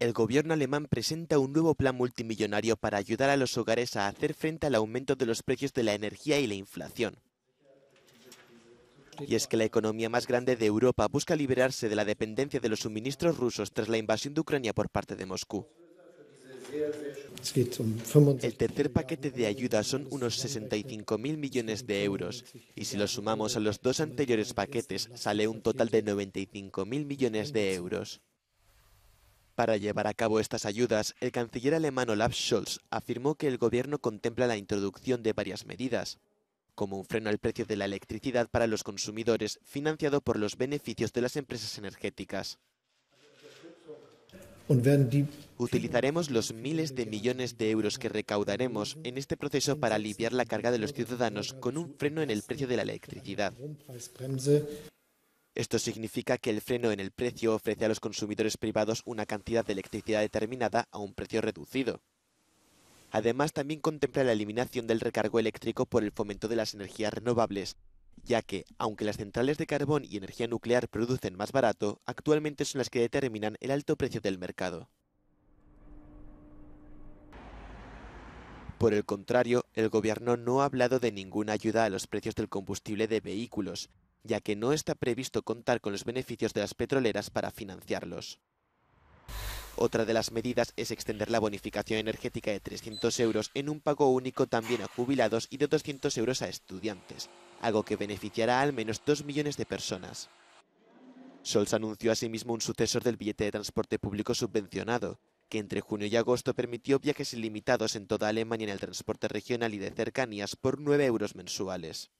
el gobierno alemán presenta un nuevo plan multimillonario para ayudar a los hogares a hacer frente al aumento de los precios de la energía y la inflación. Y es que la economía más grande de Europa busca liberarse de la dependencia de los suministros rusos tras la invasión de Ucrania por parte de Moscú. El tercer paquete de ayuda son unos 65.000 millones de euros y si lo sumamos a los dos anteriores paquetes sale un total de 95.000 millones de euros. Para llevar a cabo estas ayudas, el canciller alemán Olaf Scholz afirmó que el gobierno contempla la introducción de varias medidas, como un freno al precio de la electricidad para los consumidores financiado por los beneficios de las empresas energéticas. Utilizaremos los miles de millones de euros que recaudaremos en este proceso para aliviar la carga de los ciudadanos con un freno en el precio de la electricidad. Esto significa que el freno en el precio ofrece a los consumidores privados una cantidad de electricidad determinada a un precio reducido. Además, también contempla la eliminación del recargo eléctrico por el fomento de las energías renovables, ya que, aunque las centrales de carbón y energía nuclear producen más barato, actualmente son las que determinan el alto precio del mercado. Por el contrario, el gobierno no ha hablado de ninguna ayuda a los precios del combustible de vehículos, ya que no está previsto contar con los beneficios de las petroleras para financiarlos. Otra de las medidas es extender la bonificación energética de 300 euros en un pago único también a jubilados y de 200 euros a estudiantes, algo que beneficiará al menos 2 millones de personas. Sols anunció asimismo un sucesor del billete de transporte público subvencionado, que entre junio y agosto permitió viajes ilimitados en toda Alemania en el transporte regional y de cercanías por 9 euros mensuales.